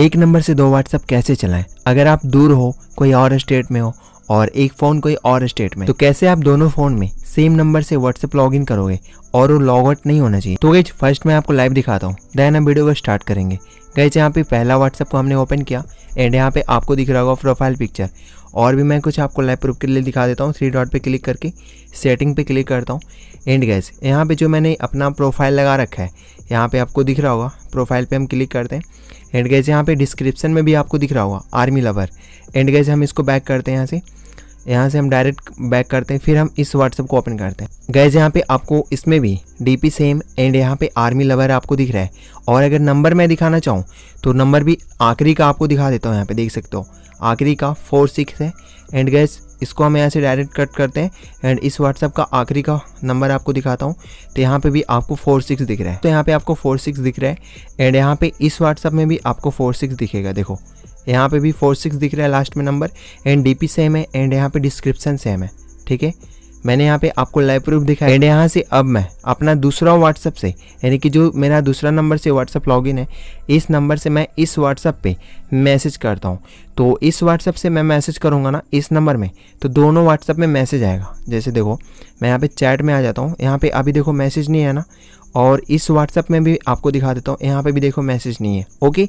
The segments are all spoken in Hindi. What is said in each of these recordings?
एक नंबर से दो व्हाट्सअप कैसे चलाएं अगर आप दूर हो कोई और स्टेट में हो और एक फ़ोन कोई और स्टेट में तो कैसे आप दोनों फ़ोन में सेम नंबर से व्हाट्सअप लॉग इन करोगे और वो लॉग आउट नहीं होना चाहिए तो गैज फर्स्ट मैं आपको लाइव दिखाता हूँ देन हम वीडियो को स्टार्ट करेंगे गैज यहाँ पे पहला व्हाट्सअप को हमने ओपन किया एंड यहाँ पे आपको दिख रहा होगा प्रोफाइल पिक्चर और भी मैं कुछ आपको लाइव प्रूफ के लिए दिखा देता हूँ थ्री डॉट पर क्लिक करके सेटिंग पे क्लिक करता हूँ एंड गैस यहाँ पर जो मैंने अपना प्रोफाइल लगा रखा है यहाँ पर आपको दिख रहा होगा प्रोफाइल पर हम क्लिक करते हैं एंड गैस यहाँ पे डिस्क्रिप्शन में भी आपको दिख रहा होगा आर्मी लवर एंड गैस हम इसको बैक करते हैं यहाँ से यहाँ से हम डायरेक्ट बैक करते हैं फिर हम इस व्हाट्सअप को ओपन करते हैं गैज यहाँ पे आपको इसमें भी डीपी सेम एंड यहाँ पे आर्मी लवर आपको दिख रहा है और अगर नंबर मैं दिखाना चाहूँ तो नंबर भी आखिरी का आपको दिखा देता हूँ यहाँ पे देख सकते हो आखिरी का फोर सिक्स है एंड गैस इसको हम यहाँ से डायरेक्ट कट करते हैं एंड इस व्हाट्सअप का आखिरी का नंबर आपको दिखाता हूँ तो यहाँ पे भी आपको फोर सिक्स दिख रहा है तो यहाँ पे आपको फोर सिक्स दिख रहा है एंड यहाँ पे इस व्हाट्सअप में भी आपको फोर सिक्स दिखेगा देखो यहाँ पे भी फोर सिक्स दिख रहा है लास्ट में नंबर एंड डी सेम है एंड यहाँ पे डिस्क्रिप्सन सेम है ठीक है मैंने यहाँ पे आपको लाइव प्रूफ दिखाया एंड यहाँ से अब मैं अपना दूसरा व्हाट्सअप से यानी कि जो मेरा दूसरा नंबर से व्हाट्सअप लॉगिन है इस नंबर से मैं इस व्हाट्सअप पे मैसेज करता हूँ तो इस व्हाट्सअप से मैं मैसेज करूँगा ना इस नंबर में तो दोनों व्हाट्सअप में मैसेज आएगा जैसे देखो मैं यहाँ पर चैट में आ जाता हूँ यहाँ पर अभी देखो मैसेज नहीं है ना और इस व्हाट्सअप में भी आपको दिखा देता हूँ यहाँ पर भी देखो मैसेज नहीं है ओके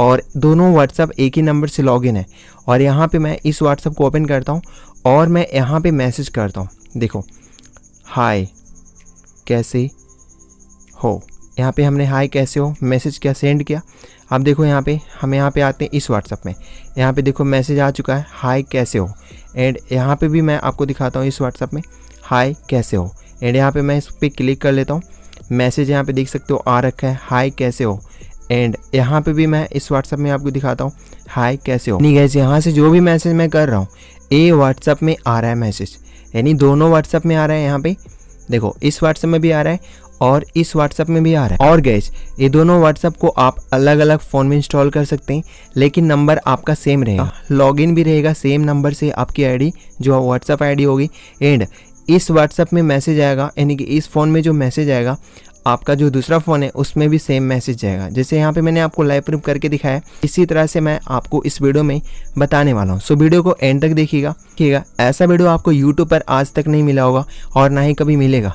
और दोनों व्हाट्सअप एक ही नंबर से लॉगिन है और यहाँ पर मैं इस व्हाट्सअप को ओपन करता हूँ और मैं यहाँ पर मैसेज करता हूँ देखो हाय कैसे हो यहाँ पे हमने हाय कैसे हो मैसेज क्या सेंड किया अब देखो यहाँ पे हम यहाँ पे आते हैं इस व्हाट्सअप में यहाँ पे देखो मैसेज आ चुका है हाय कैसे हो एंड यहाँ पे भी मैं आपको दिखाता हूँ इस व्हाट्सअप में हाय कैसे हो एंड यहाँ पे मैं इस पर क्लिक कर लेता हूँ मैसेज यहाँ पे देख सकते हो आ रखा है हाय कैसे हो एंड यहाँ पे भी मैं इस व्हाट्सअप में आपको दिखाता हूँ हाय कैसे हो नहीं गैस यहाँ से जो भी मैसेज मैं कर रहा हूँ ए व्हाट्सअप में आ रहा है मैसेज यानी दोनों व्हाट्सएप में आ रहा है यहाँ पे देखो इस व्हाट्सएप में भी आ रहा है और इस व्हाट्सएप में भी आ रहा है और गैस ये दोनों व्हाट्सअप को आप अलग अलग फ़ोन में इंस्टॉल कर सकते हैं लेकिन नंबर आपका सेम रहेगा लॉगिन भी रहेगा सेम नंबर से आपकी आईडी जो व्हाट्सएप आईडी होगी एंड इस व्हाट्सएप में मैसेज आएगा यानी कि इस फ़ोन में जो मैसेज आएगा आपका जो दूसरा फ़ोन है उसमें भी सेम मैसेज जाएगा जैसे यहाँ पे मैंने आपको लाइव प्रूफ करके दिखाया इसी तरह से मैं आपको इस वीडियो में बताने वाला हूँ सो वीडियो को एंड तक देखिएगा ठीक ऐसा वीडियो आपको यूट्यूब पर आज तक नहीं मिला होगा और ना ही कभी मिलेगा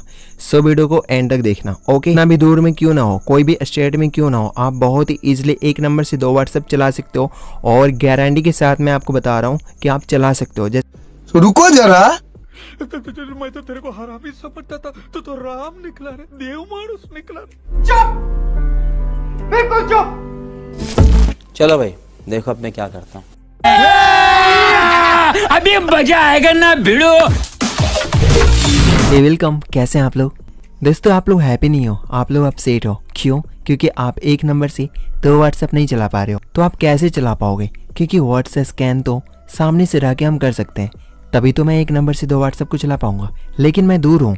सो वीडियो को एंड तक देखना ओके ना भी दूर में क्यों ना हो कोई भी स्टेट में क्यों ना हो आप बहुत ही ईजिली एक नंबर से दो व्हाट्सअप चला सकते हो और गारंटी के साथ मैं आपको बता रहा हूँ कि आप चला सकते हो जैसे रुको जरा तो मैं तो तेरे को हरामी समझता था तो, तो राम निकला रे देव मानुस निकला रे चुप बिल्कुल चुप चलो भाई देखो अब मैं क्या करता हूँ अभी मजा आएगा ना भिड़ो hey, वेलकम कैसे हैं आप लोग दोस्तों आप लोग हैप्पी नहीं हो आप लोग अपसेट हो क्यों क्योंकि आप एक नंबर से दो व्हाट्सएप नहीं चला पा रहे हो तो आप कैसे चला पाओगे क्योंकि व्हाट्सएप स्कैन तो सामने से रह के हम कर सकते हैं तभी तो मैं एक नंबर से दो व्हाट्सएप को चला पाऊंगा लेकिन मैं दूर हूँ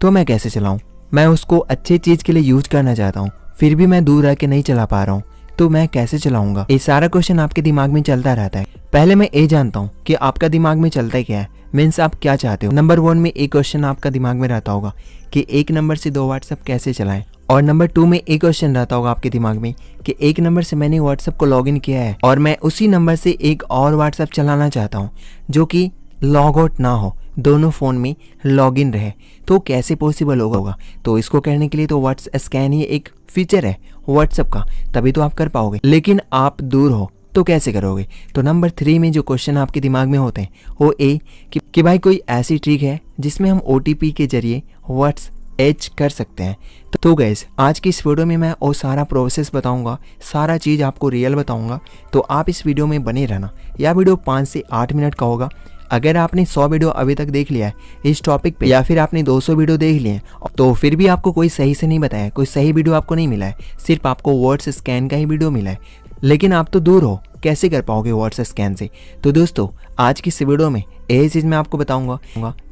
तो मैं कैसे चलाऊँ मैं उसको अच्छे चीज़ के लिए यूज करना चाहता हूँ फिर भी मैं दूर रह के नहीं चला पा रहा हूँ तो मैं कैसे चलाऊंगा ये सारा क्वेश्चन आपके दिमाग में चलता रहता है पहले मैं ये जानता हूँ कि आपका दिमाग में चलता है क्या है मीन्स आप क्या चाहते हो नंबर वन में एक क्वेश्चन आपका दिमाग में रहता होगा कि एक नंबर से दो व्हाट्सएप कैसे चलाएं और नंबर टू में एक क्वेश्चन रहता होगा आपके दिमाग में कि एक नंबर से मैंने व्हाट्सएप को लॉग किया है और मैं उसी नंबर से एक और व्हाट्सएप चलाना चाहता हूँ जो कि लॉग आउट ना हो दोनों फ़ोन में लॉग इन रहे तो कैसे पॉसिबल होगा होगा तो इसको करने के लिए तो व्हाट्स स्कैन ही एक फीचर है व्हाट्सअप का तभी तो आप कर पाओगे लेकिन आप दूर हो तो कैसे करोगे तो नंबर थ्री में जो क्वेश्चन आपके दिमाग में होते हैं वो ए कि, कि भाई कोई ऐसी ट्रिक है जिसमें हम ओ के जरिए व्हाट्स एच कर सकते हैं तो, तो गैस आज की इस वीडियो में मैं और सारा प्रोसेस बताऊंगा सारा चीज़ आपको रियल बताऊंगा तो आप इस वीडियो में बने रहना यह वीडियो पाँच से आठ मिनट का होगा अगर आपने 100 वीडियो अभी तक देख लिया है इस टॉपिक पे या फिर आपने 200 वीडियो देख लिए है तो फिर भी आपको कोई सही से नहीं बताया कोई सही वीडियो आपको नहीं मिला है सिर्फ आपको वर्ड्स स्कैन का ही वीडियो मिला है लेकिन आप तो दूर हो कैसे कर पाओगे व्हाट्सएप स्कैन से तो दोस्तों आज की इस वीडियो में यही चीज़ मैं आपको बताऊंगा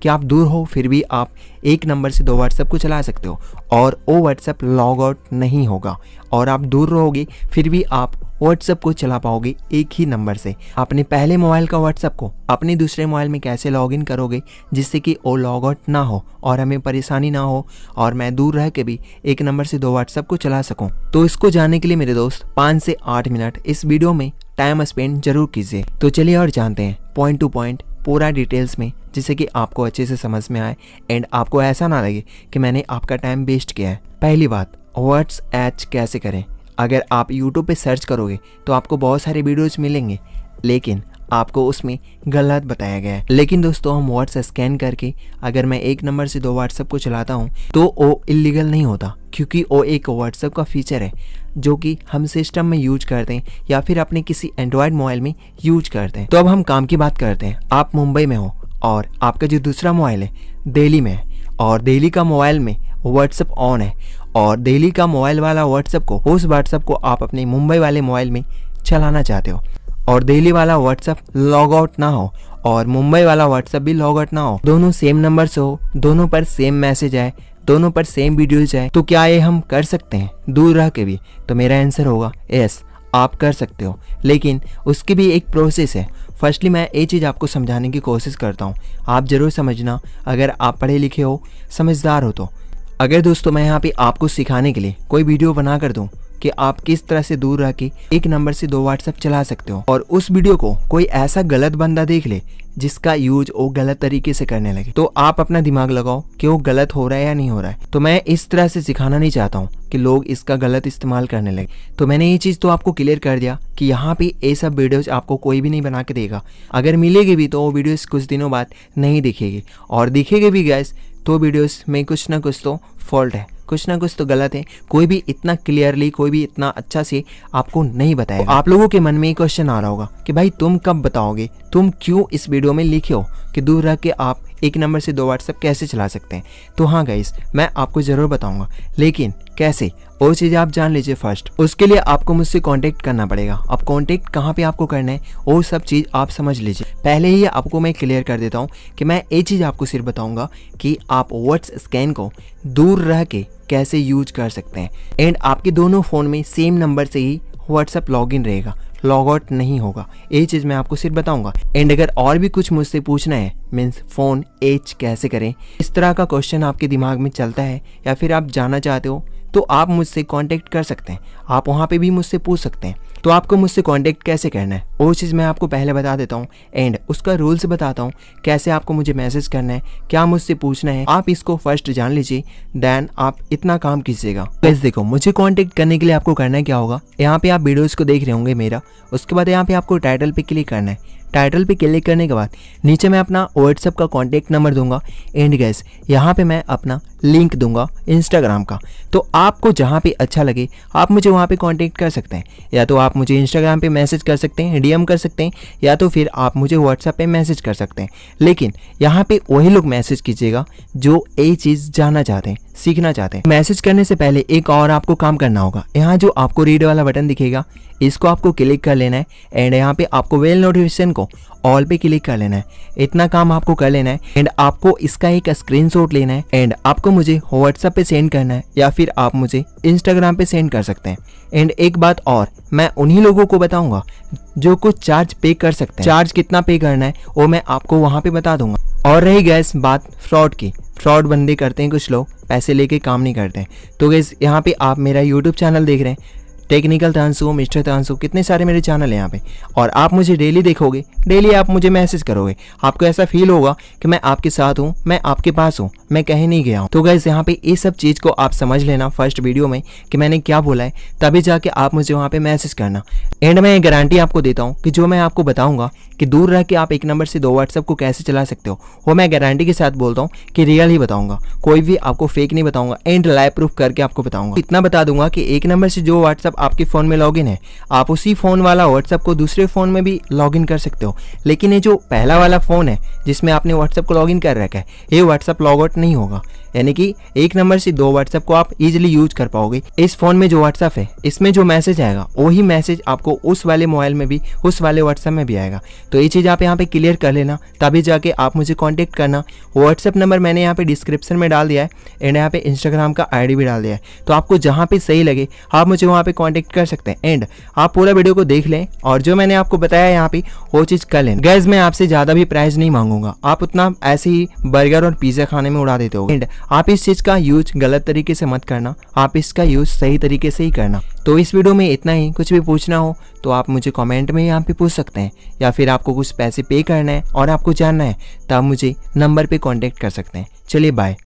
कि आप दूर हो फिर भी आप एक नंबर से दो व्हाट्सएप को चला सकते हो और वो व्हाट्सएप लॉग आउट नहीं होगा और आप दूर रहोगे फिर भी आप व्हाट्सएप को चला पाओगे एक ही नंबर से अपने पहले मोबाइल का व्हाट्सएप को अपने दूसरे मोबाइल में कैसे इन करोगे जिससे कि वो लॉग आउट ना हो और हमें परेशानी ना हो और मैं दूर रह के भी एक नंबर से दो व्हाट्सएप को चला सकूँ तो इसको जानने के लिए मेरे दोस्त पाँच से आठ मिनट इस वीडियो में टाइम स्पेंड जरूर कीजिए तो चलिए और जानते हैं पॉइंट टू पॉइंट पूरा डिटेल्स में जिससे कि आपको अच्छे से समझ में आए एंड आपको ऐसा ना लगे कि मैंने आपका टाइम वेस्ट किया है पहली बात वर्ड्स एच कैसे करें अगर आप यूट्यूब पे सर्च करोगे तो आपको बहुत सारे वीडियोज मिलेंगे लेकिन आपको उसमें गलत बताया गया है लेकिन दोस्तों हम व्हाट्सएप स्कैन करके अगर मैं एक नंबर से दो व्हाट्सएप को चलाता हूँ तो वो इलीगल नहीं होता क्योंकि वो एक व्हाट्सएप का फीचर है जो कि हम सिस्टम में यूज करते हैं या फिर अपने किसी एंड्रॉयड मोबाइल में यूज करते हैं तो अब हम काम की बात करते हैं आप मुंबई में हो और आपका जो दूसरा मोबाइल है दिल्ली में है और दिल्ली का मोबाइल में व्हाट्सअप ऑन है और दिल्ली का मोबाइल वाला व्हाट्सअप को उस व्हाट्सएप को आप अपने मुंबई वाले मोबाइल में चलाना चाहते हो और दिल्ली वाला व्हाट्सएप लॉग आउट ना हो और मुंबई वाला व्हाट्सएप भी लॉग आउट ना हो दोनों सेम नंबर से हो दोनों पर सेम मैसेज आए दोनों पर सेम वीडियोज आए तो क्या ये हम कर सकते हैं दूर रह के भी तो मेरा आंसर होगा यस आप कर सकते हो लेकिन उसकी भी एक प्रोसेस है फर्स्टली मैं ये चीज़ आपको समझाने की कोशिश करता हूँ आप ज़रूर समझना अगर आप पढ़े लिखे हो समझदार हो तो अगर दोस्तों मैं यहाँ पे आपको सिखाने के लिए कोई वीडियो बना कर दूँ कि आप किस तरह से दूर रह के एक नंबर से दो व्हाट्सएप चला सकते हो और उस वीडियो को कोई ऐसा गलत बंदा देख ले जिसका यूज वो गलत तरीके से करने लगे तो आप अपना दिमाग लगाओ कि वो गलत हो रहा है या नहीं हो रहा है तो मैं इस तरह से सिखाना नहीं चाहता हूँ कि लोग इसका गलत इस्तेमाल करने लगे तो मैंने ये चीज़ तो आपको क्लियर कर दिया कि यहाँ पे ये सब वीडियोज आपको कोई भी नहीं बना के देगा अगर मिलेगी भी तो वो वीडियोज कुछ दिनों बाद नहीं दिखेगी और दिखेगी भी गैस तो वीडियोज में कुछ ना कुछ तो फॉल्ट है कुछ ना कुछ तो गलत है कोई भी इतना क्लियरली कोई भी इतना अच्छा से आपको नहीं बताया तो आप लोगों के मन में क्वेश्चन आ रहा होगा कि भाई तुम कब बताओगे तुम क्यों इस वीडियो में लिखे हो कि दूर रह के आप एक नंबर से दो व्हाट्सएप कैसे चला सकते हैं तो हाँ गाइस मैं आपको ज़रूर बताऊंगा लेकिन कैसे वो चीज़ आप जान लीजिए फर्स्ट उसके लिए आपको मुझसे कांटेक्ट करना पड़ेगा अब कांटेक्ट कहाँ पे आपको करना है वो सब चीज़ आप समझ लीजिए पहले ही आपको मैं क्लियर कर देता हूँ कि मैं ये चीज़ आपको सिर्फ बताऊँगा कि आप व्हाट्स स्कैन को दूर रह के कैसे यूज कर सकते हैं एंड आपके दोनों फ़ोन में सेम नंबर से ही व्हाट्सएप लॉग रहेगा लॉग आउट नहीं होगा यही चीज़ मैं आपको सिर्फ बताऊंगा एंड अगर और भी कुछ मुझसे पूछना है मीन्स फ़ोन एज कैसे करें इस तरह का क्वेश्चन आपके दिमाग में चलता है या फिर आप जानना चाहते हो तो आप मुझसे कॉन्टेक्ट कर सकते हैं आप वहाँ पे भी मुझसे पूछ सकते हैं तो आपको मुझसे कॉन्टेक्ट कैसे करना है वो चीज़ मैं आपको पहले बता देता हूँ एंड उसका रूल्स बताता हूँ कैसे आपको मुझे मैसेज करना है क्या मुझसे पूछना है आप इसको फर्स्ट जान लीजिए देन आप इतना काम कीजिएगा बस देखो मुझे कॉन्टेक्ट करने के लिए आपको करना क्या होगा यहाँ पे आप वीडियोज़ को देख रहे होंगे मेरा उसके बाद यहाँ पे आपको टाइटल पर क्लिक करना है टाइटल पे क्लिक करने के बाद नीचे मैं अपना व्हाट्सअप का कॉन्टैक्ट नंबर दूंगा एंड गैस यहाँ पे मैं अपना लिंक दूंगा इंस्टाग्राम का तो आपको जहाँ पे अच्छा लगे आप मुझे वहाँ पे कांटेक्ट कर सकते हैं या तो आप आप मुझे इंस्टाग्राम पे मैसेज कर सकते हैं डीएम कर सकते हैं या तो फिर आप मुझे व्हाट्सएप पे मैसेज कर सकते हैं लेकिन यहाँ पे वही लोग मैसेज कीजिएगा जो ये चीज़ जानना चाहते हैं सीखना चाहते हैं मैसेज करने से पहले एक और आपको काम करना होगा यहाँ जो आपको रीड वाला बटन दिखेगा इसको आपको क्लिक कर लेना है एंड यहाँ पे आपको वेल नोटिफिकेशन को ऑल पे क्लिक कर लेना है इतना काम आपको कर लेना है एंड आपको इसका एक स्क्रीनशॉट लेना है एंड आपको मुझे व्हाट्सएप पे सेंड करना है या फिर आप मुझे इंस्टाग्राम पे सेंड कर सकते हैं एंड एक बात और मैं उन्हीं लोगों को बताऊंगा जो कुछ चार्ज पे कर सकते हैं चार्ज कितना पे करना है वो मैं आपको वहाँ पे बता दूंगा और रही गैस बात फ्रॉड की फ्रॉड बंदे करते हैं कुछ लोग पैसे लेके काम नहीं करते हैं तो गैस यहाँ पे आप मेरा यूट्यूब चैनल देख रहे हैं टेक्निकल तानसू मिस्टर तानसू कितने सारे मेरे चैनल हैं यहाँ पे और आप मुझे डेली देखोगे डेली आप मुझे मैसेज करोगे आपको ऐसा फील होगा कि मैं आपके साथ हूँ मैं आपके पास हूँ मैं कहीं नहीं गया हूँ तो गैस यहाँ पे ये सब चीज़ को आप समझ लेना फर्स्ट वीडियो में कि मैंने क्या बोला है तभी जाके आप मुझे वहाँ पे मैसेज करना एंड मैं ये गारंटी आपको देता हूँ कि जो मैं आपको बताऊँगा कि दूर रह के आप एक नंबर से दो व्हाट्सअप को कैसे चला सकते हो वो मैं गारंटी के साथ बोलता हूँ कि रियल ही बताऊँगा कोई भी आपको फेक नहीं बताऊँगा एंड लाइव प्रूफ करके आपको बताऊँगा इतना बता दूंगा कि एक नंबर से जो व्हाट्सअप आपके फ़ोन में लॉगिन है आप उसी फ़ोन वाला व्हाट्सअप को दूसरे फ़ोन में भी लॉगिन कर सकते हो लेकिन ये जो पहला वाला फ़ोन है जिसमें आपने व्हाट्सअप को लॉगिन कर रखा है ये व्हाट्सअप लॉग आउट नहीं होगा यानी कि एक नंबर से दो व्हाट्सएप को आप इजिली यूज कर पाओगे इस फोन में जो व्हाट्सएप है इसमें जो मैसेज आएगा वही मैसेज आपको उस वाले मोबाइल में भी उस वाले व्हाट्सएप में भी आएगा तो ये चीज़ आप यहाँ पे क्लियर कर लेना तभी जाके आप मुझे कॉन्टेक्ट करना व्हाट्सएप नंबर मैंने यहाँ पे डिस्क्रिप्शन में डाल दिया है एंड यहाँ पे इंस्टाग्राम का आई भी डाल दिया है तो आपको जहाँ पे सही लगे आप मुझे वहाँ पे कॉन्टेक्ट कर सकते हैं एंड आप पूरा वीडियो को देख लें और जो मैंने आपको बताया यहाँ पे वो चीज़ कर लें गैस मैं आपसे ज़्यादा भी प्राइस नहीं मांगूंगा आप उतना ऐसे ही बर्गर और पिज्ज़ा खाने में उड़ा देते हो एंड आप इस चीज़ का यूज गलत तरीके से मत करना आप इसका यूज सही तरीके से ही करना तो इस वीडियो में इतना ही कुछ भी पूछना हो तो आप मुझे कमेंट में यहाँ पे पूछ सकते हैं या फिर आपको कुछ पैसे पे करना है और आपको जानना है तो आप मुझे नंबर पर कॉन्टेक्ट कर सकते हैं चलिए बाय